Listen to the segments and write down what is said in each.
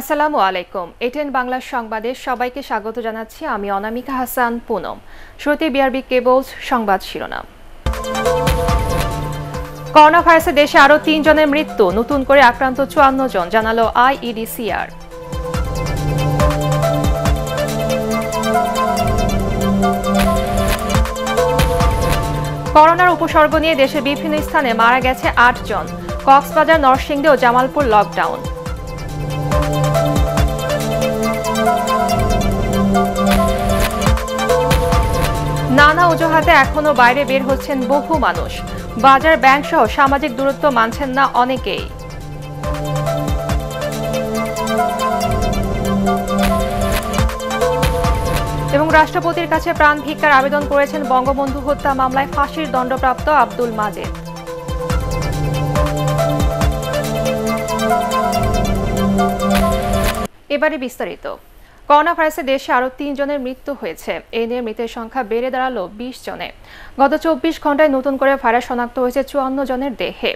আসসালামু আলাইকুম এটেন বাংলা সংবাদে সবাইকে স্বাগত জানাচ্ছি আমি অনামিকা হাসান পুনম শ্রুতি বিআরবি কেবলস সংবাদ শিরোনাম করোনা ভাইরাসে দেশে আরও তিনজনের মৃত্যু নতুন করে আক্রান্ত চুয়ান্ন জন জানালো আইইডিসিআর করোনার উপসর্গ নিয়ে দেশের বিভিন্ন স্থানে মারা গেছে আটজন জন কক্সবাজার নরসিংদী ও জামালপুর লকডাউন অজুহাতে এখনও বাইরে বের হচ্ছেন বহু মানুষ বাজার ব্যাংক সহ সামাজিক দূরত্ব মানছেন না অনেকেই এবং রাষ্ট্রপতির কাছে প্রাণ ভিক্ষার আবেদন করেছেন বঙ্গবন্ধু হত্যা মামলায় ফাঁসির দণ্ডপ্রাপ্ত আব্দুল মাজেদ এবারে বিস্তারিত করোনা ভাইরাসে দেশে আরও তিনজনের মৃত্যু হয়েছে এ নিয়ে মৃতের সংখ্যা বেড়ে দাঁড়ালো বিশ জনে গত চব্বিশ ঘন্টায় নতুন করে ভাইরাস শনাক্ত হয়েছে চুয়ান্ন জনের দেহে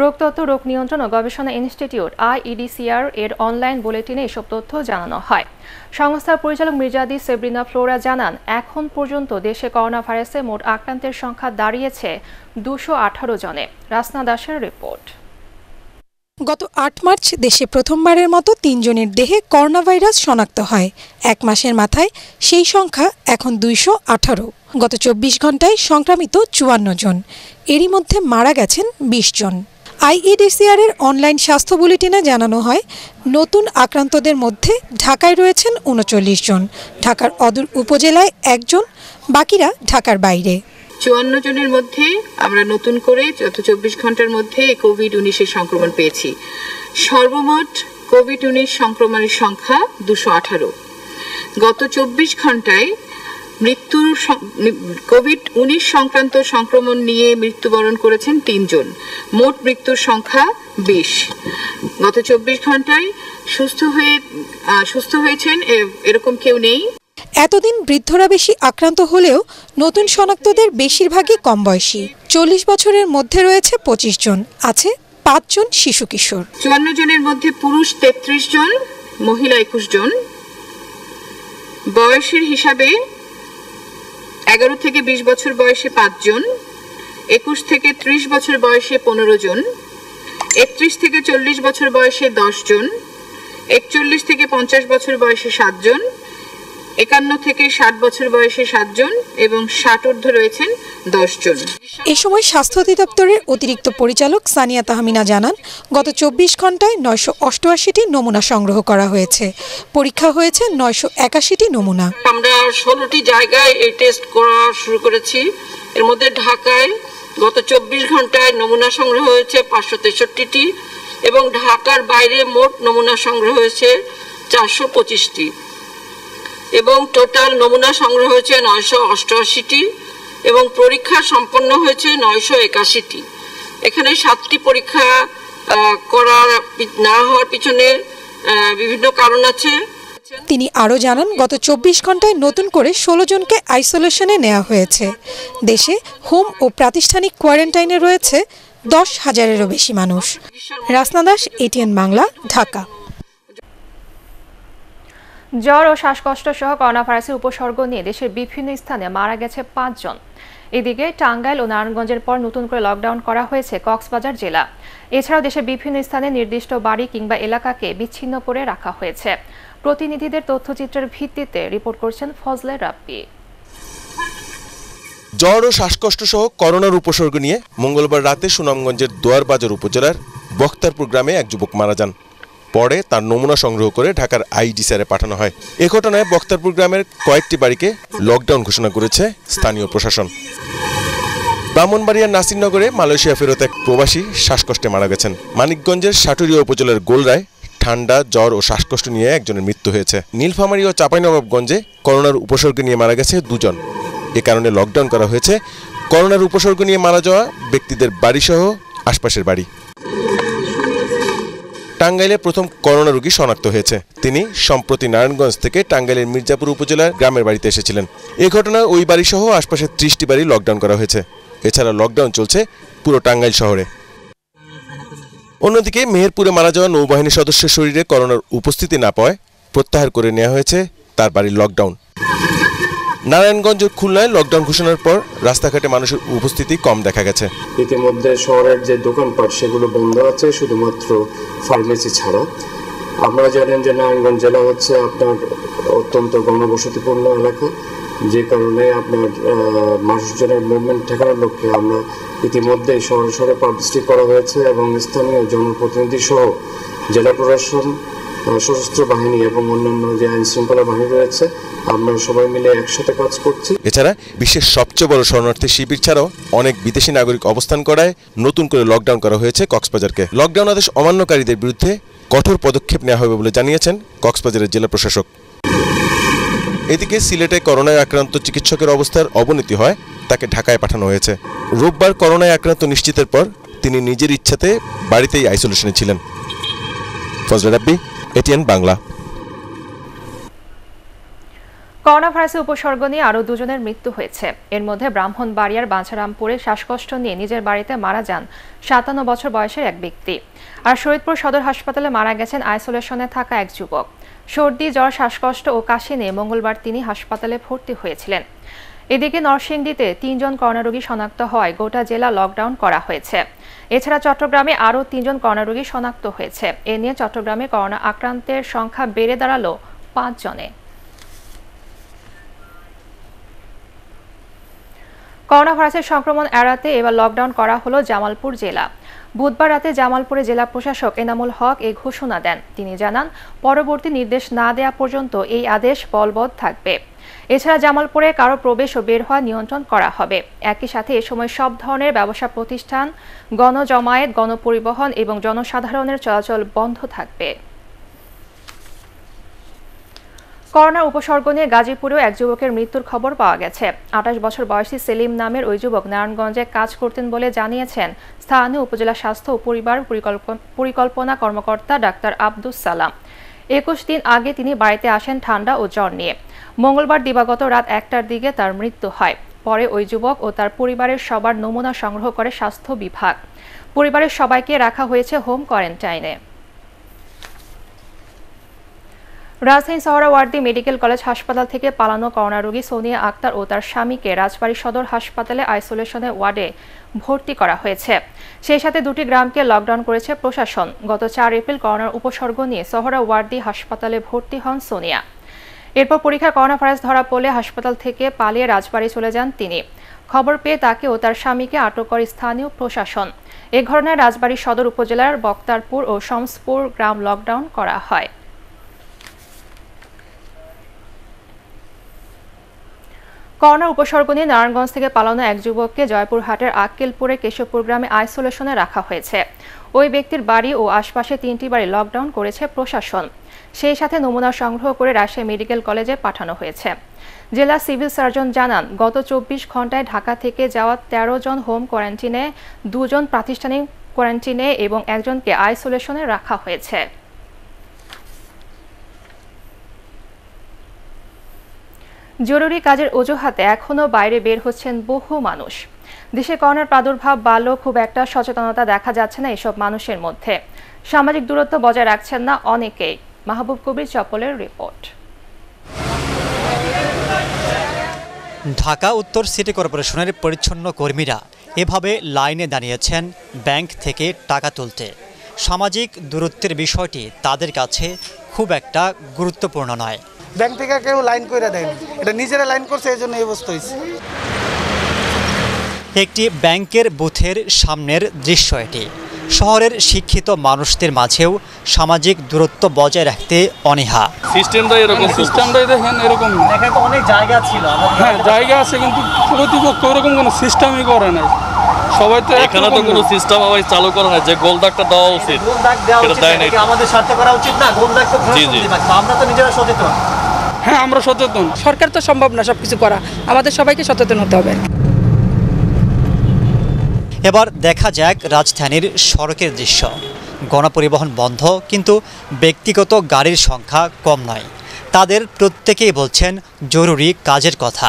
রোগতত্ত্ব রোগ নিয়ন্ত্রণ ও গবেষণা ইনস্টিটিউট আইইডিসিআর এর অনলাইন বুলেটিনে এসব তথ্য জানানো হয় সংস্থার পরিচালক মির্জাদি সেব্রিনা ফ্লোরা জানান এখন পর্যন্ত দেশে করোনা ভাইরাসে মোট আক্রান্তের সংখ্যা দাঁড়িয়েছে দুশো আঠারো জনে রাসনা দাসের রিপোর্ট গত আট মার্চ দেশে প্রথমবারের মতো তিনজনের দেহে করোনাভাইরাস শনাক্ত হয় এক মাসের মাথায় সেই সংখ্যা এখন দুইশো আঠারো গত চব্বিশ ঘন্টায় সংক্রামিত চুয়ান্ন জন এরই মধ্যে মারা গেছেন বিশ জন আইইডিসিআর এর অনলাইন স্বাস্থ্য বুলেটিনে জানানো হয় নতুন আক্রান্তদের মধ্যে ঢাকায় রয়েছেন উনচল্লিশ জন ঢাকার অদূর উপজেলায় একজন বাকিরা ঢাকার বাইরে চুয়ান্ন জনের মধ্যে আমরা নতুন করে গত চব্বিশ ঘন্টার মধ্যে কোভিড উনিশের সংক্রমণ পেয়েছি সর্বমোট কোভিড উনিশ সংক্রমণের সংখ্যা দুশো আঠারো গত চব্বিশ ঘন্টায় মৃত্যুর কোভিড উনিশ সংক্রান্ত সংক্রমণ নিয়ে মৃত্যুবরণ করেছেন তিনজন মোট মৃত্যুর সংখ্যা বিশ গত চব্বিশ ঘন্টায় সুস্থ হয়ে সুস্থ হয়েছেন এরকম কেউ নেই এতদিন বৃদ্ধরা বেশি আক্রান্ত হলেও নতুন শনাক্তদের বেশিরভাগই কম বয়সী চল্লিশ বছরের মধ্যে রয়েছে পঁচিশ জন আছে পাঁচজন শিশু কিশোর চুয়ান্ন জনের মধ্যে পুরুষ তেত্রিশ জন মহিলা একুশ জন বয়সের হিসাবে এগারো থেকে বিশ বছর বয়সে পাঁচজন একুশ থেকে ত্রিশ বছর বয়সে পনেরো জন একত্রিশ থেকে চল্লিশ বছর বয়সে দশ জন একচল্লিশ থেকে পঞ্চাশ বছর বয়সে সাতজন জন একান্ন থেকে ষাট বছর বয়সে সাতজন এবং ষাট ঊর্ধ্ব রয়েছেন দশজন এ সময় স্বাস্থ্য অধিদপ্তরের অতিরিক্ত পরিচালক সানিয়া তাহমিনা জানান গত চব্বিশ ঘন্টায় নয়শো অষ্টআশিটি নমুনা সংগ্রহ করা হয়েছে পরীক্ষা হয়েছে নয়শো একাশিটি নমুনা আমরা ষোলোটি জায়গায় এই টেস্ট করা শুরু করেছি এর মধ্যে ঢাকায় গত চব্বিশ ঘন্টায় নমুনা সংগ্রহ হয়েছে পাঁচশো তেষট্টিটি এবং ঢাকার বাইরে মোট নমুনা সংগ্রহ হয়েছে চারশো পঁচিশটি এবং টোটাল নমুনা সংগ্রহ হয়েছে নয়শো অষ্টআশিটি এবং পরীক্ষা সম্পন্ন হয়েছে নয়শো একাশিটি এখানে সাতটি পরীক্ষা করার না হওয়ার পিছনে বিভিন্ন কারণ আছে তিনি আরও জানান গত চব্বিশ ঘন্টায় নতুন করে ষোলো জনকে আইসোলেশনে নেওয়া হয়েছে দেশে হোম ও প্রাতিষ্ঠানিক কোয়ারেন্টাইনে রয়েছে দশ হাজারেরও বেশি মানুষ রাসনাদাস এটিএন বাংলা ঢাকা জ্বর ও শ্বাসকষ্ট সহ করোনা ভাইরাসের উপসর্গ নিয়ে দেশের বিভিন্ন স্থানে মারা গেছে পাঁচজন এদিকে টাঙ্গাইল ও নারায়ণগঞ্জের পর নতুন করে লকডাউন করা হয়েছে কক্সবাজার জেলা এছাড়াও দেশের বিভিন্ন স্থানে নির্দিষ্ট বাড়ি কিংবা এলাকাকে বিচ্ছিন্ন করে রাখা হয়েছে প্রতিনিধিদের তথ্যচিত্রের ভিত্তিতে রিপোর্ট করছেন ফজলে রাব্বি জ্বর ও শ্বাসকষ্ট সহ করোনার উপসর্গ নিয়ে মঙ্গলবার রাতে সুনামগঞ্জের দোয়ারবাজার উপজেলার বক্তারপুর গ্রামে এক যুবক মারা যান পরে তার নমুনা সংগ্রহ করে ঢাকার আইডিসিআরে পাঠানো হয় এ ঘটনায় বক্তারপুর গ্রামের কয়েকটি বাড়িকে লকডাউন ঘোষণা করেছে স্থানীয় প্রশাসন ব্রাহ্মণবাড়িয়ার নাসিরনগরে মালয়েশিয়া ফেরত এক প্রবাসী শ্বাসকষ্টে মারা গেছেন মানিকগঞ্জের সাটুরিয়া উপজেলার গোলরায় ঠান্ডা জ্বর ও শ্বাসকষ্ট নিয়ে একজনের মৃত্যু হয়েছে নীলফামারী ও চাঁপাইনবাবগঞ্জে করোনার উপসর্গ নিয়ে মারা গেছে দুজন এ কারণে লকডাউন করা হয়েছে করোনার উপসর্গ নিয়ে মারা যাওয়া ব্যক্তিদের বাড়িসহ আশপাশের বাড়ি টাঙ্গাইলে প্রথম করোনা রোগী শনাক্ত হয়েছে তিনি সম্প্রতি নারায়ণগঞ্জ থেকে টাঙ্গাইলের মির্জাপুর উপজেলার গ্রামের বাড়িতে এসেছিলেন এ ঘটনায় ওই বাড়িসহ আশপাশের ত্রিশটি বাড়ি লকডাউন করা হয়েছে এছাড়া লকডাউন চলছে পুরো টাঙ্গাইল শহরে অন্যদিকে মেহেরপুরে মারা যাওয়া নৌবাহিনী সদস্যের শরীরে করোনার উপস্থিতি না পাওয়ায় প্রত্যাহার করে নেওয়া হয়েছে তার বাড়ির লকডাউন নারায়ণগঞ্জ ও খুলনায় লকডাউন ঘোষণার পর রাস্তাঘাটে মানুষের উপস্থিতি কম দেখা গেছে ইতিমধ্যে শহরের যে দোকানপাট সেগুলো বন্ধ আছে শুধুমাত্র ফার্মেসি ছাড়া আপনারা জানেন যে নারায়ণগঞ্জ জেলা হচ্ছে আপনার অত্যন্ত গণবসতিপূর্ণ এলাকা যে কারণে আপনার মানুষজনের মুভমেন্ট ঠেকানোর লক্ষ্যে আমরা ইতিমধ্যে শহরে শহরে পাবলিসিটি করা হয়েছে এবং স্থানীয় জনপ্রতিনিধি সহ জেলা প্রশাসন সশস্ত্র বাহিনী এবং অন্যান্য যে আইন শৃঙ্খলা বাহিনী রয়েছে আমরা সবাই মিলে একসাথে কাজ করছি এছাড়া বিশ্বের সবচেয়ে বড় শরণার্থী শিবির ছাড়াও অনেক বিদেশি নাগরিক অবস্থান করায় নতুন করে লকডাউন করা হয়েছে কক্সবাজারকে লকডাউন আদেশ অমান্যকারীদের বিরুদ্ধে কঠোর পদক্ষেপ নেওয়া হবে বলে জানিয়েছেন কক্সবাজারের জেলা প্রশাসক এদিকে সিলেটে করোনায় আক্রান্ত চিকিৎসকের অবস্থার অবনতি হয় তাকে ঢাকায় পাঠানো হয়েছে রোববার করোনায় আক্রান্ত নিশ্চিতের পর তিনি নিজের ইচ্ছাতে বাড়িতেই আইসোলেশনে ছিলেন ফজল রাব্বি এটিএন বাংলা করোনা ভাইরাসের উপসর্গ নিয়ে আরও দুজনের মৃত্যু হয়েছে এর মধ্যে ব্রাহ্মণবাড়িয়ার বাঁচারামপুরে শ্বাসকষ্ট নিয়ে নিজের বাড়িতে মারা যান সাতান্ন বছর বয়সের এক ব্যক্তি আর শরীদপুর সদর হাসপাতালে মারা গেছেন আইসোলেশনে থাকা এক যুবক সর্দি জ্বর শ্বাসকষ্ট ও কাশি নিয়ে মঙ্গলবার তিনি হাসপাতালে ভর্তি হয়েছিলেন এদিকে নরসিংদীতে তিনজন করোনা রোগী শনাক্ত হওয়ায় গোটা জেলা লকডাউন করা হয়েছে এছাড়া চট্টগ্রামে আরও তিনজন করোনা রোগী শনাক্ত হয়েছে এ নিয়ে চট্টগ্রামে করোনা আক্রান্তের সংখ্যা বেড়ে দাঁড়ালো পাঁচ জনে করোনা ভাইরাসের সংক্রমণ এড়াতে এবার লকডাউন করা হলো জামালপুর জেলা বুধবার রাতে জামালপুরে জেলা প্রশাসক এনামুল হক এ ঘোষণা দেন তিনি জানান পরবর্তী নির্দেশ না দেয়া পর্যন্ত এই আদেশ বলবৎ থাকবে এছাড়া জামালপুরে কারো প্রবেশ ও বের হওয়া নিয়ন্ত্রণ করা হবে একই সাথে এ সময় সব ধরনের ব্যবসা প্রতিষ্ঠান গণজমায়েত গণপরিবহন এবং জনসাধারণের চলাচল বন্ধ থাকবে করোনার উপসর্গ নিয়ে গাজীপুরেও এক যুবকের মৃত্যুর খবর পাওয়া গেছে আঠাশ বছর বয়সী সেলিম নামের ওই যুবক নারায়ণগঞ্জে কাজ করতেন বলে জানিয়েছেন স্থানীয় উপজেলা স্বাস্থ্য ও পরিবার পরিকল্পনা কর্মকর্তা ডাক্তার আব্দুস সালাম একুশ দিন আগে তিনি বাড়িতে আসেন ঠান্ডা ও জ্বর নিয়ে মঙ্গলবার দিবাগত রাত একটার দিকে তার মৃত্যু হয় পরে ওই যুবক ও তার পরিবারের সবার নমুনা সংগ্রহ করে স্বাস্থ্য বিভাগ পরিবারের সবাইকে রাখা হয়েছে হোম কোয়ারেন্টাইনে রাজধানী সোহরাওয়ার্দী মেডিকেল কলেজ হাসপাতাল থেকে পালানো করোনা রোগী সোনিয়া আক্তার ও তার স্বামীকে রাজবাড়ী সদর হাসপাতালে আইসোলেশনের ওয়ার্ডে ভর্তি করা হয়েছে সেই সাথে দুটি গ্রামকে লকডাউন করেছে প্রশাসন গত চার এপ্রিল করোনার উপসর্গ নিয়ে সোহরাওয়ার্দী হাসপাতালে ভর্তি হন সোনিয়া এরপর পরীক্ষা করোনা ভাইরাস ধরা পড়লে হাসপাতাল থেকে পালিয়ে রাজবাড়ি চলে যান তিনি খবর পেয়ে তাকে ও তার স্বামীকে আটক করে স্থানীয় প্রশাসন এ ঘটনায় রাজবাড়ী সদর উপজেলার বক্তারপুর ও শমসপুর গ্রাম লকডাউন করা হয় করোনা উপসর্গ নিয়ে নারায়ণগঞ্জ থেকে পালানো এক যুবককে জয়পুরহাটের আক্কেলপুরে কেশবপুর গ্রামে আইসোলেশনে রাখা হয়েছে ওই ব্যক্তির বাড়ি ও আশপাশে তিনটি বাড়ি লকডাউন করেছে প্রশাসন সেই সাথে নমুনা সংগ্রহ করে রাজশাহী মেডিকেল কলেজে পাঠানো হয়েছে জেলা সিভিল সার্জন জানান গত চব্বিশ ঘন্টায় ঢাকা থেকে যাওয়া তেরো জন হোম কোয়ারেন্টিনে দুজন প্রাতিষ্ঠানিক কোয়ারেন্টিনে এবং একজনকে আইসোলেশনে রাখা হয়েছে জরুরি কাজের অজুহাতে এখনও বাইরে বের হচ্ছেন বহু মানুষ দেশে করোনার প্রাদুর্ভাব বাড়লেও খুব একটা সচেতনতা দেখা যাচ্ছে না এসব মানুষের মধ্যে সামাজিক দূরত্ব বজায় রাখছেন না অনেকেই মাহবুব কবির চপলের রিপোর্ট ঢাকা উত্তর সিটি কর্পোরেশনের পরিচ্ছন্ন কর্মীরা এভাবে লাইনে দাঁড়িয়েছেন ব্যাংক থেকে টাকা তুলতে সামাজিক দূরত্বের বিষয়টি তাদের কাছে খুব একটা গুরুত্বপূর্ণ নয় ব্যাংক থেকে কেউ লাইন করে দেয় এটা নিজেরা লাইন করছে এই জন্য এই অবস্থা হয়েছে একটি ব্যাংকের বুথের সামনের দৃশ্য এটি শহরের শিক্ষিত মানুষদের মাঝেও সামাজিক দূরত্ব বজায় রাখতে অনীহা সিস্টেমটাই এরকম সিস্টেমটাই দেখেন এরকম তো অনেক জায়গা ছিল হ্যাঁ জায়গা আছে কিন্তু প্রতিপক্ষ এরকম কোনো সিস্টেমই করে নাই সবাই তো এখানে তো কোনো সিস্টেম আবার চালু করা হয় যে গোলদাগটা দেওয়া উচিত গোলদাগ দেওয়া উচিত আমাদের স্বার্থে করা উচিত না গোলদাগ তো জি জি আমরা তো নিজেরা সচেতন হ্যাঁ আমরা সচেতন সরকার তো সম্ভব না সব কিছু করা আমাদের সবাইকে সচেতন হতে হবে এবার দেখা যাক রাজধানীর সড়কের দৃশ্য গণপরিবহন বন্ধ কিন্তু ব্যক্তিগত গাড়ির সংখ্যা কম নয় তাদের প্রত্যেকেই বলছেন জরুরি কাজের কথা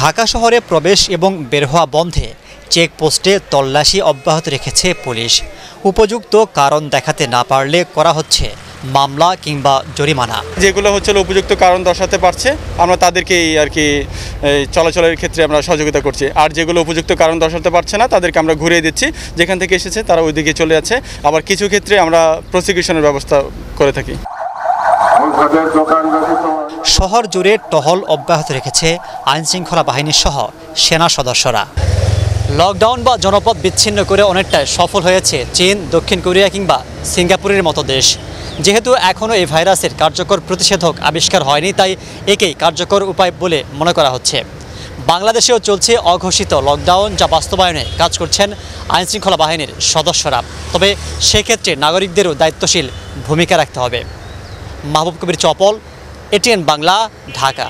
ঢাকা শহরে প্রবেশ এবং বের হওয়া বন্ধে চেকপোস্টে তল্লাশি অব্যাহত রেখেছে পুলিশ উপযুক্ত কারণ দেখাতে না পারলে করা হচ্ছে মামলা কিংবা জরিমানা যেগুলো হচ্ছে উপযুক্ত কারণ দর্শাতে পারছে আমরা তাদেরকেই আর কি চলাচলের ক্ষেত্রে আমরা সহযোগিতা করছি আর যেগুলো উপযুক্ত কারণ দর্শাতে পারছে না তাদেরকে আমরা ঘুরিয়ে দিচ্ছি যেখান থেকে এসেছে তারা ওই দিকে চলে যাচ্ছে আবার কিছু ক্ষেত্রে আমরা প্রসিকিউশনের ব্যবস্থা করে থাকি শহর জুড়ে টহল অব্যাহত রেখেছে আইনশৃঙ্খলা বাহিনী সহ সেনা সদস্যরা লকডাউন বা জনপথ বিচ্ছিন্ন করে অনেকটাই সফল হয়েছে চীন দক্ষিণ কোরিয়া কিংবা সিঙ্গাপুরের মতো দেশ যেহেতু এখনও এই ভাইরাসের কার্যকর প্রতিষেধক আবিষ্কার হয়নি তাই একেই কার্যকর উপায় বলে মনে করা হচ্ছে বাংলাদেশেও চলছে অঘোষিত লকডাউন যা বাস্তবায়নে কাজ করছেন আইনশৃঙ্খলা বাহিনীর সদস্যরা তবে সেক্ষেত্রে নাগরিকদেরও দায়িত্বশীল ভূমিকা রাখতে হবে মাহবুব কবির চপল এটিএন বাংলা ঢাকা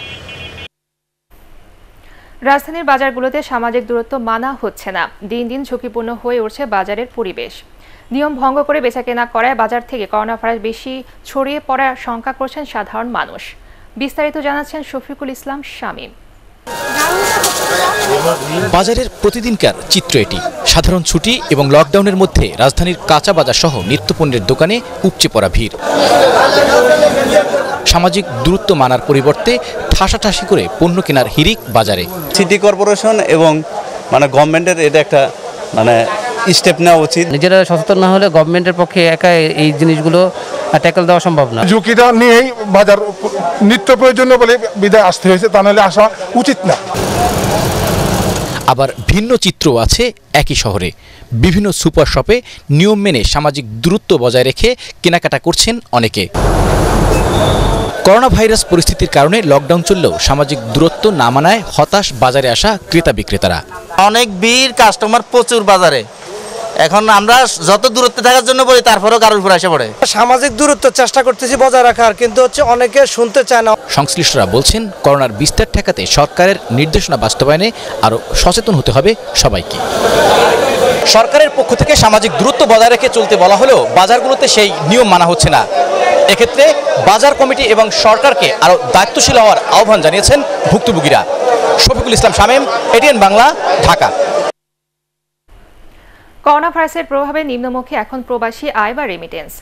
রাজধানীর বাজারগুলোতে সামাজিক দূরত্ব মানা হচ্ছে না দিন দিন ঝুঁকিপূর্ণ হয়ে উঠছে বাজারের পরিবেশ নিয়ম ভঙ্গ করে বেচাকেনা করায় বাজার থেকে করোনা ভাইরাস বেশি ছড়িয়ে পড়ার শঙ্কা করছেন সাধারণ মানুষ বিস্তারিত জানাচ্ছেন শফিকুল ইসলাম শামীম বাজারের প্রতিদিনকার চিত্র এটি সাধারণ ছুটি এবং লকডাউনের মধ্যে রাজধানীর কাঁচা বাজার সহ নিত্যপণ্যের দোকানে উপচে পড়া ভিড় সামাজিক দূরত্ব মানার পরিবর্তে ঠাসাঠাসি করে পণ্য কেনার হিরিক বাজারে সিটি কর্পোরেশন এবং মানে গভর্নমেন্টের এটা একটা মানে স্টেপ নেওয়া উচিত নিজেরা সচেতন না হলে গভর্নমেন্টের পক্ষে একা এই জিনিসগুলো ট্যাকল দেওয়া সম্ভব না ঝুঁকিটা নিয়েই বাজার নিত্য প্রয়োজনীয় বলে বিদায় আসতে হয়েছে তা নাহলে আসা উচিত না আবার ভিন্ন চিত্র আছে একই শহরে বিভিন্ন সুপার শপে নিয়ম মেনে সামাজিক দূরত্ব বজায় রেখে কেনাকাটা করছেন অনেকে করোনা ভাইরাস পরিস্থিতির কারণে লকডাউন চললেও সামাজিক দূরত্ব না মানায় হতাশ বাজারে আসা ক্রেতা বিক্রেতারা অনেক ভিড় কাস্টমার প্রচুর বাজারে এখন আমরা যত দূরত্বে থাকার জন্য বলি তারপরেও কারোর উপর এসে পড়ে সামাজিক দূরত্ব চেষ্টা করতেছি বজায় রাখার কিন্তু হচ্ছে অনেকে শুনতে চায় না সংশ্লিষ্টরা বলছেন করোনার বিস্তার ঠেকাতে সরকারের নির্দেশনা বাস্তবায়নে আরও সচেতন হতে হবে সবাইকে সরকারের পক্ষ থেকে সামাজিক দূরত্ব বজায় রেখে চলতে বলা হলেও বাজারগুলোতে সেই নিয়ম মানা হচ্ছে না এক্ষেত্রে বাজার কমিটি এবং সরকারকে আরও দায়িত্বশীল হওয়ার আহ্বান জানিয়েছেন ভুক্তভোগীরা শফিকুল ইসলাম শামীম এটিএন বাংলা ঢাকা করোনা ভাইরাসের প্রভাবে নিম্নমুখী এখন প্রবাসী আয় বা রেমিটেন্স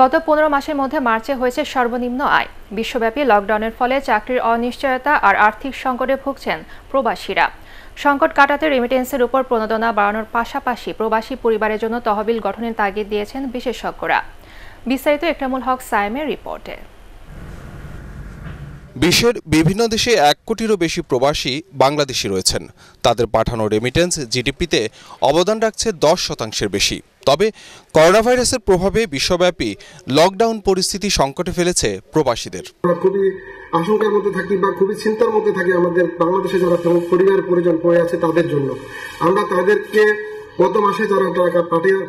গত পনেরো মাসের মধ্যে মার্চে হয়েছে সর্বনিম্ন আয় বিশ্বব্যাপী লকডাউনের ফলে চাকরির অনিশ্চয়তা আর আর্থিক সংকটে ভুগছেন প্রবাসীরা সংকট কাটাতে রেমিটেন্সের উপর প্রণোদনা বাড়ানোর পাশাপাশি প্রবাসী পরিবারের জন্য তহবিল গঠনের তাগিদ দিয়েছেন বিশেষজ্ঞরা বিস্তারিত একটামুল হক সাইমের রিপোর্টে বিশ্বের বিভিন্ন দেশে এক কোটিরও বেশি প্রবাসী বাংলাদেশি রয়েছেন তাদের পাঠানো রেমিটেন্স জিডিপিতে অবদান রাখছে দশ শতাংশের বেশি তবে করোনা ভাইরাসের প্রভাবে বিশ্বব্যাপী লকডাউন পরিস্থিতি সংকটে ফেলেছে প্রবাসীদের খুবই আশঙ্কার মধ্যে থাকি বা খুবই চিন্তার মধ্যে থাকি আমাদের বাংলাদেশে যারা পরিবার পরিজন পড়ে আছে তাদের জন্য আমরা তাদেরকে গত মাসে যারা টাকা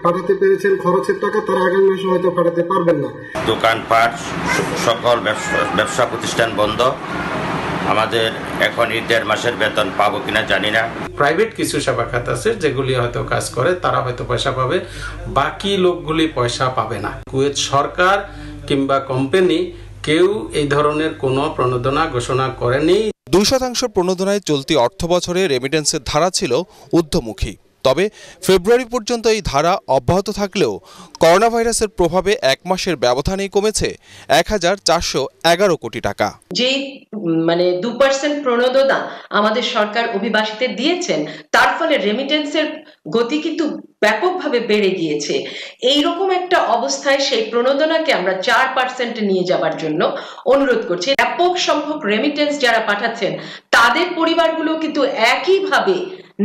পাঠাতে পেরেছেন খরচের টাকা তারা আগামী মাসে হয়তো পাঠাতে পারবেন না দোকানপাট সকল ব্যবসা প্রতিষ্ঠান বন্ধ আমাদের এখন ঈদের মাসের বেতন পাবো কিনা জানি না প্রাইভেট কিছু সেবা খাত আছে যেগুলি হয়তো কাজ করে তারা হয়তো পয়সা পাবে বাকি লোকগুলি পয়সা পাবে না কুয়েত সরকার কিংবা কোম্পানি কেউ এই ধরনের কোনো প্রণোদনা ঘোষণা করেনি দুই শতাংশ প্রণোদনায় চলতি অর্থ বছরে রেমিটেন্সের ধারা ছিল ঊর্ধ্বমুখী তবে ফেব্রুয়ারি পর্যন্ত এই ধারা অব্যাহত থাকলেও করোনা ভাইরাসের প্রভাবে এক মাসের ব্যবধানেই কমেছে এক হাজার চারশো এগারো কোটি টাকা যে মানে দু পার্সেন্ট প্রণোদনা আমাদের সরকার অভিবাসীদের দিয়েছেন তার ফলে রেমিটেন্সের গতি কিন্তু ব্যাপকভাবে বেড়ে গিয়েছে এই রকম একটা অবস্থায় সেই প্রণোদনাকে আমরা চার পার্সেন্টে নিয়ে যাবার জন্য অনুরোধ করছি ব্যাপক সংখ্যক রেমিটেন্স যারা পাঠাচ্ছেন তাদের পরিবারগুলো কিন্তু একইভাবে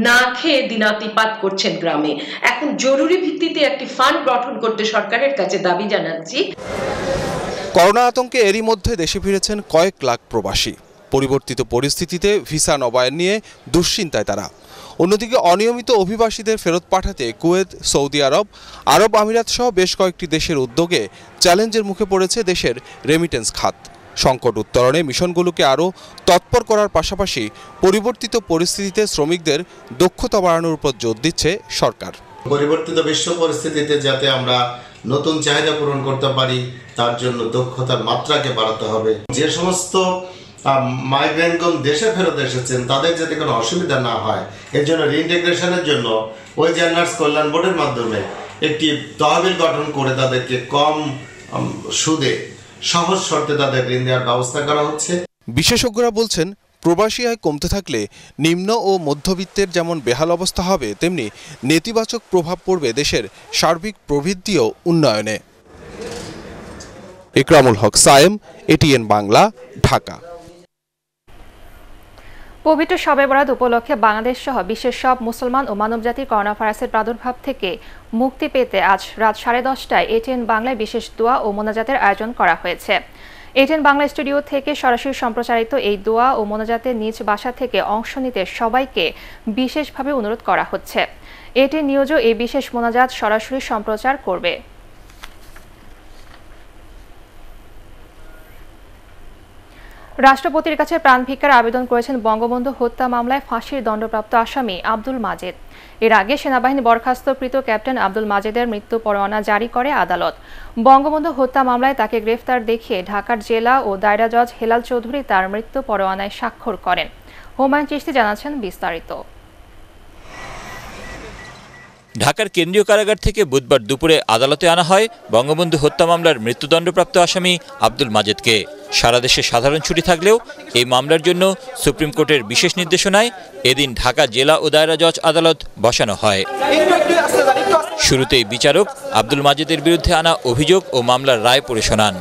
না খেয়ে দিনাতিপাত করছেন গ্রামে এখন জরুরি ভিত্তিতে একটি ফান্ড গঠন করতে সরকারের কাছে দাবি জানাচ্ছি করোনা আতঙ্কে এরই মধ্যে দেশে ফিরেছেন কয়েক লাখ প্রবাসী পরিবর্তিত পরিস্থিতিতে ভিসা নবায়ন নিয়ে দুশ্চিন্তায় তারা অন্যদিকে অনিয়মিত অভিবাসীদের ফেরত পাঠাতে কুয়েত সৌদি আরব আরব আমিরাত সহ বেশ কয়েকটি দেশের উদ্যোগে চ্যালেঞ্জের মুখে পড়েছে দেশের রেমিটেন্স খাত সংকট উত্তরণে মিশনগুলোকে আরও তৎপর করার পাশাপাশি পরিবর্তিত পরিস্থিতিতে শ্রমিকদের দক্ষতা বাড়ানোর উপর জোর দিচ্ছে সরকার পরিবর্তিত বিশ্ব পরিস্থিতিতে যাতে আমরা নতুন চাহিদা পূরণ করতে পারি তার জন্য দক্ষতার মাত্রাকে বাড়াতে হবে যে সমস্ত মাইগ্রেন্টগণ দেশে ফেরত এসেছেন তাদের যাতে কোনো অসুবিধা না হয় এর জন্য রিইন্টিগ্রেশনের জন্য ওই জেনার্স কল্যাণ বোর্ডের মাধ্যমে একটি তহবিল গঠন করে তাদেরকে কম সুদে সহজ শর্তে তাদের ঋণ দেওয়ার ব্যবস্থা করা হচ্ছে বিশেষজ্ঞরা বলছেন প্রবাসী আয় কমতে থাকলে নিম্ন ও মধ্যবিত্তের যেমন বেহাল অবস্থা হবে তেমনি নেতিবাচক প্রভাব পড়বে দেশের সার্বিক প্রবৃদ্ধিও উন্নয়নে ইকরামুল হক সায়েম এটিএন বাংলা ঢাকা পবিত্র সবে বরাদ উপলক্ষে বাংলাদেশ সহ বিশ্বের সব মুসলমান ও মানবজাতির করোনা ভাইরাসের প্রাদুর্ভাব থেকে মুক্তি পেতে আজ রাত সাড়ে দশটায় এটিএন বাংলায় বিশেষ দোয়া ও মোনাজাতের আয়োজন করা হয়েছে এটিএন বাংলা স্টুডিও থেকে সরাসরি সম্প্রচারিত এই দোয়া ও মোনাজাতের নিজ বাসা থেকে অংশ নিতে সবাইকে বিশেষভাবে অনুরোধ করা হচ্ছে এটিএন নিউজও এই বিশেষ মোনাজাত সরাসরি সম্প্রচার করবে রাষ্ট্রপতির কাছে প্রাণ ভিক্ষার আবেদন করেছেন বঙ্গবন্ধু হত্যা মামলায় ফাঁসির দণ্ডপ্রাপ্ত আসামি আব্দুল মাজেদ এর আগে সেনাবাহিনী বরখাস্তকৃত ক্যাপ্টেন আব্দুল মাজেদের মৃত্যু পরোয়ানা জারি করে আদালত বঙ্গবন্ধু হত্যা মামলায় তাকে গ্রেফতার দেখিয়ে ঢাকার জেলা ও দায়রা জজ হেলাল চৌধুরী তার মৃত্যু পরোয়ানায় স্বাক্ষর করেন হুমায়ুন চিস্তি জানাচ্ছেন বিস্তারিত ঢাকার কেন্দ্রীয় কারাগার থেকে বুধবার দুপুরে আদালতে আনা হয় বঙ্গবন্ধু হত্যা মামলার মৃত্যুদণ্ডপ্রাপ্ত আসামি আব্দুল মাজেদকে সারা দেশে সাধারণ ছুটি থাকলেও এই মামলার জন্য সুপ্রিম কোর্টের বিশেষ নির্দেশনায় এদিন ঢাকা জেলা ও দায়রা জজ আদালত বসানো হয় শুরুতেই বিচারক আব্দুল মাজেদের বিরুদ্ধে আনা অভিযোগ ও মামলার রায় পড়ে শোনান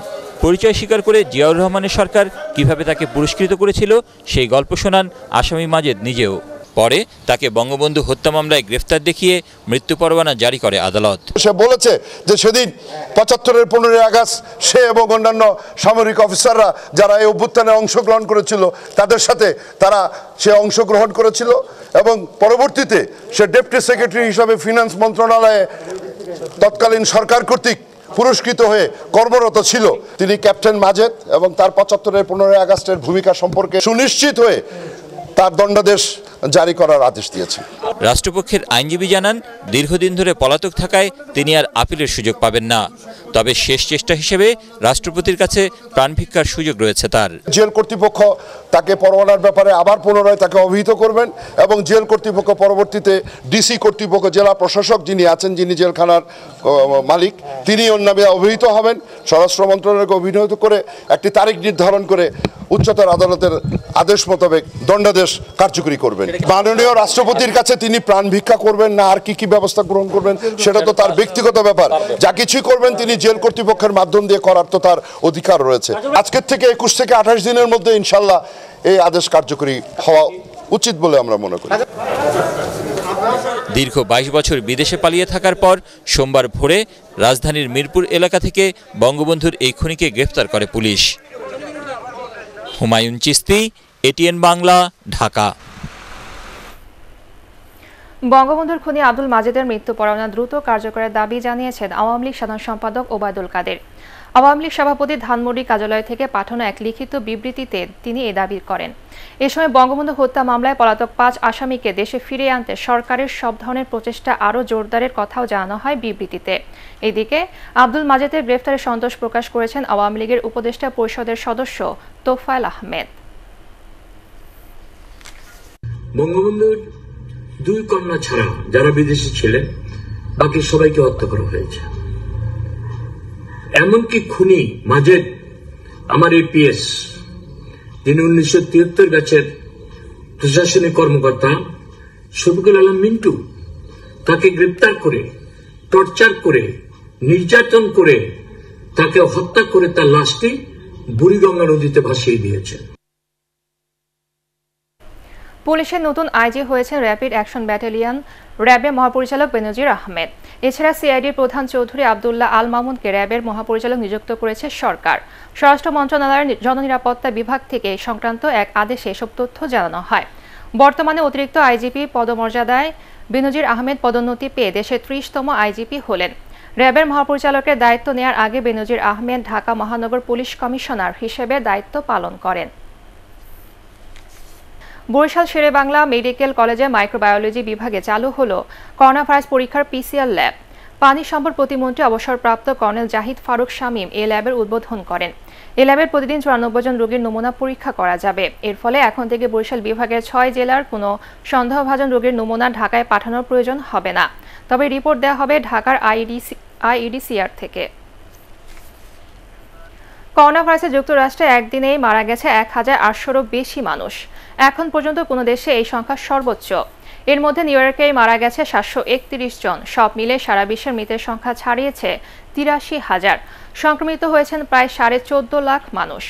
পরিচয় স্বীকার করে জিয়াউর রহমানের সরকার কিভাবে তাকে পুরস্কৃত করেছিল সেই গল্প শোনান আসামি মাজেদ নিজেও পরে তাকে বঙ্গবন্ধু হত্যা মামলায় গ্রেফতার দেখিয়ে মৃত্যু পরোয়ানা জারি করে আদালত সে বলেছে যে সেদিন পঁচাত্তরের পনেরোই আগস্ট সে এবং অন্যান্য সামরিক অফিসাররা যারা এই অভ্যুত্থানে অংশগ্রহণ করেছিল তাদের সাথে তারা সে অংশগ্রহণ করেছিল এবং পরবর্তীতে সে ডেপুটি সেক্রেটারি হিসাবে ফিনান্স মন্ত্রণালয়ে তৎকালীন সরকার কর্তৃক পুরস্কৃত হয়ে কর্মরত ছিল তিনি ক্যাপ্টেন মাজেদ এবং তার পঁচাত্তরের পনেরোই আগস্টের ভূমিকা সম্পর্কে সুনিশ্চিত হয়ে তার দণ্ডাদেশ জারি করার আদেশ দিয়েছে রাষ্ট্রপক্ষের আইনজীবী জানান দীর্ঘদিন ধরে পলাতক থাকায় তিনি আর আপিলের সুযোগ পাবেন না তবে শেষ চেষ্টা হিসেবে রাষ্ট্রপতির কাছে প্রাণভিক্ষার সুযোগ রয়েছে তার জেল কর্তৃপক্ষ তাকে পরোয়ানার ব্যাপারে আবার পুনরায় তাকে অভিহিত করবেন এবং জেল কর্তৃপক্ষ পরবর্তীতে ডিসি কর্তৃপক্ষ জেলা প্রশাসক যিনি আছেন যিনি জেলখানার মালিক তিনি অন্য অভিহিত হবেন স্বরাষ্ট্র মন্ত্রণালয়কে অভিহিত করে একটি তারিখ নির্ধারণ করে উচ্চতর আদালতের আদেশ মোতাবেক দণ্ডাদেশ কার্যকরী করবেন মাননীয় রাষ্ট্রপতির কাছে তিনি প্রাণ ভিক্ষা করবেন না আর কি কি ব্যবস্থা গ্রহণ করবেন সেটা তো তার ব্যক্তিগত ব্যাপার যা কিছুই করবেন তিনি জেল কর্তৃপক্ষের মাধ্যম দিয়ে করার তো তার অধিকার রয়েছে আচ্ছা, আজকের থেকে একুশ থেকে আঠাশ দিনের মধ্যে ইনশাল্লাহ এই আদেশ কার্যকরী হওয়া উচিত বলে আমরা মনে করি দীর্ঘ ২২ বছর বিদেশে পালিয়ে থাকার পর সোমবার ভোরে রাজধানীর মিরপুর এলাকা থেকে বঙ্গবন্ধুর এই খুনিকে গ্রেফতার করে পুলিশ হুমায়ুন চিস্তি এটিএন বাংলা ঢাকা বঙ্গবন্ধুর খুনি আব্দুল মাজেদের মৃত্যু পরোয়ানা দ্রুত কার্যকরের দাবি জানিয়েছেন আওয়ামী লীগ সাধারণ সম্পাদক ওবায়দুল কাদের আওয়ামী লীগ সভাপতি ধানমন্ডি কার্যালয় থেকে পাঠানো এক লিখিত বিবৃতিতে তিনি এ দাবি করেন এ সময় বঙ্গবন্ধু হত্যা মামলায় পলাতক পাঁচ আসামিকে দেশে ফিরে আনতে সরকারের সব ধরনের প্রচেষ্টা আরও জোরদারের কথাও জানানো হয় বিবৃতিতে এদিকে আব্দুল মাজেদের গ্রেফতারে সন্তোষ প্রকাশ করেছেন আওয়ামী লীগের উপদেষ্টা পরিষদের সদস্য তোফায়েল আহমেদ বঙ্গবন্ধুর দুই কন্যা ছাড়া যারা বিদেশে ছিলেন বাকি সবাইকে হত্যা করা হয়েছে এমনকি খুনি মাজেদ আমার এপিএস তিনি উনিশশো তিয়াত্তর ব্যাচের প্রশাসনিক কর্মকর্তা শফিকুল আলম মিন্টু তাকে গ্রেপ্তার করে টর্চার করে নির্যাতন করে তাকে হত্যা করে তার লাশটি বুড়িগঙ্গা নদীতে ভাসিয়ে দিয়েছে পুলিশের নতুন আইজি হয়েছেন র্যাপিড অ্যাকশন ব্যাটালিয়ন র্যাবের মহাপরিচালক বেনজির আহমেদ এছাড়া সিআইডির প্রধান চৌধুরী আবদুল্লাহ আল মামুনকে র্যাবের মহাপরিচালক নিযুক্ত করেছে সরকার স্বরাষ্ট্র মন্ত্রণালয়ের জননিরাপত্তা বিভাগ থেকে সংক্রান্ত এক আদেশে এসব তথ্য জানানো হয় বর্তমানে অতিরিক্ত আইজিপি পদমর্যাদায় বেনজির আহমেদ পদোন্নতি পেয়ে দেশের ত্রিশতম আইজিপি হলেন র্যাবের মহাপরিচালকের দায়িত্ব নেয়ার আগে বেনজির আহমেদ ঢাকা মহানগর পুলিশ কমিশনার হিসেবে দায়িত্ব পালন করেন বরিশাল শেরে বাংলা মেডিকেল কলেজে মাইক্রোবায়োলজি বিভাগে চালু হলো করোনা ভাইরাস পরীক্ষার পিসিআর ল্যাব পানি সম্পদ প্রতিমন্ত্রী অবসরপ্রাপ্ত কর্নেল জাহিদ ফারুক শামীম এ ল্যাবের উদ্বোধন করেন এ ল্যাবের প্রতিদিন চুরানব্বই জন রোগীর নমুনা পরীক্ষা করা যাবে এর ফলে এখন থেকে বরিশাল বিভাগের ছয় জেলার কোনো সন্দেহভাজন রোগীর নমুনা ঢাকায় পাঠানোর প্রয়োজন হবে না তবে রিপোর্ট দেওয়া হবে ঢাকার আইডিসি আইইডিসিআর থেকে করোনা ভাইরাসে যুক্তরাষ্ট্রে একদিনেই মারা গেছে এক হাজার আটশোরও বেশি মানুষ এখন পর্যন্ত কোনো দেশে এই সংখ্যা সর্বোচ্চ এর মধ্যে নিউ ইয়র্কেই মারা গেছে সাতশো একত্রিশ জন সব মিলে সারা বিশ্বের মৃতের সংখ্যা ছাড়িয়েছে তিরাশি হাজার সংক্রমিত হয়েছেন প্রায় সাড়ে চোদ্দ লাখ মানুষ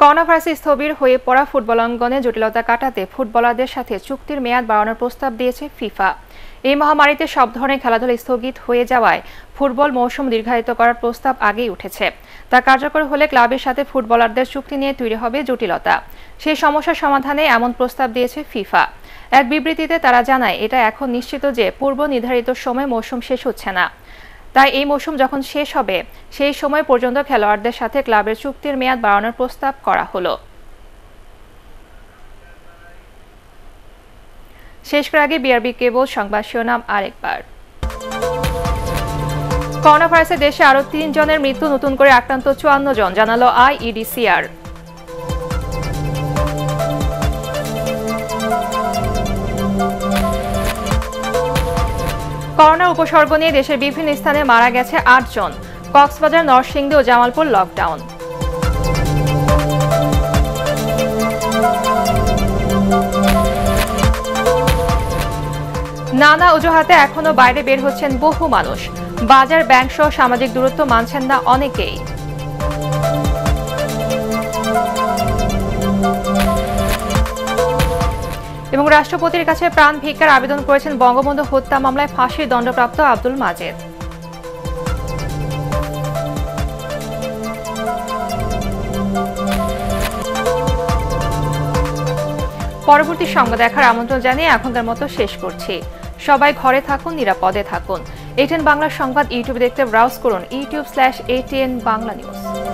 করোনা ভাইরাসে স্থবির হয়ে পড়া ফুটবল অঙ্গনে জটিলতা কাটাতে ফুটবলারদের সাথে চুক্তির মেয়াদ বাড়ানোর প্রস্তাব দিয়েছে ফিফা এই মহামারীতে সব ধরনের খেলাধুলা স্থগিত হয়ে যাওয়ায় ফুটবল মৌসুম দীর্ঘায়িত করার প্রস্তাব আগেই উঠেছে তা কার্যকর হলে ক্লাবের সাথে ফুটবলারদের চুক্তি নিয়ে তৈরি হবে জটিলতা সেই সমস্যা সমাধানে এমন প্রস্তাব দিয়েছে ফিফা এক বিবৃতিতে তারা জানায় এটা এখন নিশ্চিত যে পূর্ব নির্ধারিত সময় মৌসুম শেষ হচ্ছে না তাই এই মৌসুম যখন শেষ হবে সেই সময় পর্যন্ত খেলোয়াড়দের সাথে ক্লাবের চুক্তির মেয়াদ বাড়ানোর প্রস্তাব করা হলো শেষ করার আগে বিআরবি কেবল সংবাদ শিরোনাম আরেকবার করোনা ভাইরাসে দেশে আরও তিন জনের মৃত্যু নতুন করে আক্রান্ত চুয়ান্ন জন জানালো আইইডিসিআর e করোনার উপসর্গ নিয়ে দেশের বিভিন্ন স্থানে মারা গেছে আটজন কক্সবাজার নরসিংদী ও জামালপুর লকডাউন নানা অজুহাতে এখনও বাইরে বের হচ্ছেন বহু মানুষ বাজার ব্যাংক সহ সামাজিক দূরত্ব মানছেন না অনেকেই এবং রাষ্ট্রপতির কাছে প্রাণ ভিক্ষার আবেদন করেছেন বঙ্গবন্ধু হত্যা মামলায় ফাঁসির দণ্ডপ্রাপ্ত আব্দুল মাজেদ পরবর্তী সংবাদ দেখার আমন্ত্রণ জানিয়ে এখনকার মতো শেষ করছি সবাই ঘরে থাকুন নিরাপদে থাকুন এটিএন বাংলা সংবাদ ইউটিউবে দেখতে ব্রাউজ করুন YouTube slash ATN Bangla news